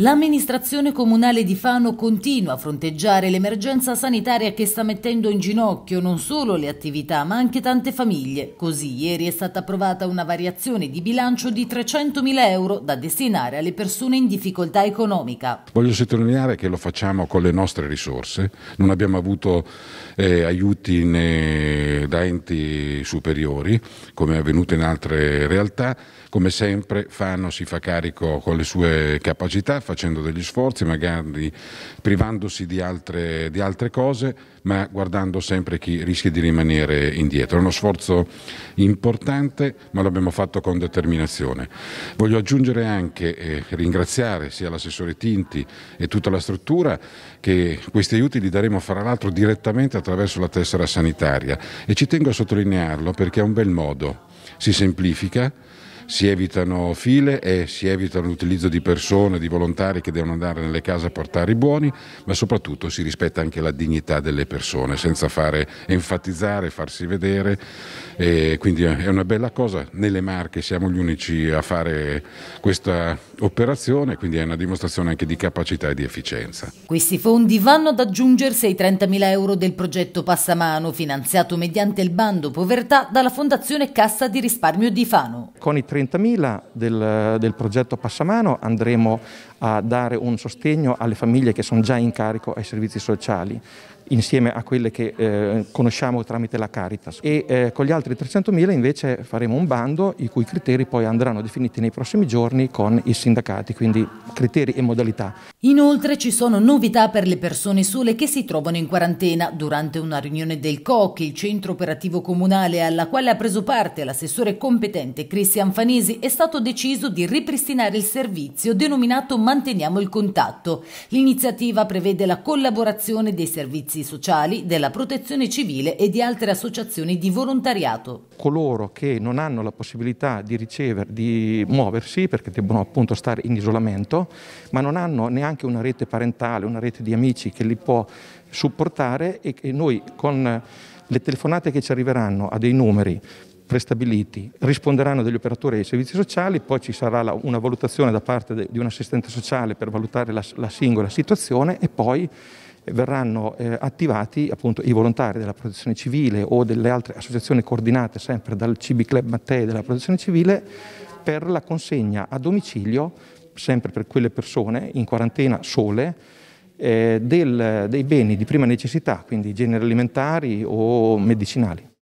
L'amministrazione comunale di Fano continua a fronteggiare l'emergenza sanitaria che sta mettendo in ginocchio non solo le attività ma anche tante famiglie. Così ieri è stata approvata una variazione di bilancio di 300.000 euro da destinare alle persone in difficoltà economica. Voglio sottolineare che lo facciamo con le nostre risorse, non abbiamo avuto eh, aiuti né da enti superiori come è avvenuto in altre realtà, come sempre Fano si fa carico con le sue capacità facendo degli sforzi, magari privandosi di altre, di altre cose, ma guardando sempre chi rischia di rimanere indietro. È uno sforzo importante, ma l'abbiamo fatto con determinazione. Voglio aggiungere anche e eh, ringraziare sia l'assessore Tinti e tutta la struttura che questi aiuti li daremo fra l'altro direttamente attraverso la tessera sanitaria e ci tengo a sottolinearlo perché è un bel modo, si semplifica si evitano file e si evita l'utilizzo di persone, di volontari che devono andare nelle case a portare i buoni, ma soprattutto si rispetta anche la dignità delle persone senza fare enfatizzare, farsi vedere. E quindi è una bella cosa. Nelle Marche siamo gli unici a fare questa operazione, quindi è una dimostrazione anche di capacità e di efficienza. Questi fondi vanno ad aggiungersi ai 30.000 euro del progetto Passamano, finanziato mediante il bando Povertà dalla Fondazione Cassa di Risparmio di Fano. Con i 30 30.000 del, del, progetto Passamano andremo a dare un sostegno alle famiglie che sono già in carico ai servizi sociali insieme a quelle che eh, conosciamo tramite la Caritas. E eh, con gli altri 300.000 invece faremo un bando i cui criteri poi andranno definiti nei prossimi giorni con i sindacati, quindi criteri e modalità. Inoltre ci sono novità per le persone sole che si trovano in quarantena. Durante una riunione del COC, il centro operativo comunale alla quale ha preso parte l'assessore competente Cristian Fanesi, è stato deciso di ripristinare il servizio denominato Manteniamo il contatto. L'iniziativa prevede la collaborazione dei servizi servizi sociali, della protezione civile e di altre associazioni di volontariato. Coloro che non hanno la possibilità di, ricevere, di muoversi, perché debbono appunto stare in isolamento, ma non hanno neanche una rete parentale, una rete di amici che li può supportare e che noi con le telefonate che ci arriveranno a dei numeri prestabiliti, risponderanno degli operatori dei servizi sociali, poi ci sarà una valutazione da parte di un assistente sociale per valutare la singola situazione e poi verranno eh, attivati appunto i volontari della protezione civile o delle altre associazioni coordinate sempre dal CB Club Mattei della protezione civile per la consegna a domicilio, sempre per quelle persone in quarantena sole, eh, del, dei beni di prima necessità, quindi generi alimentari o medicinali.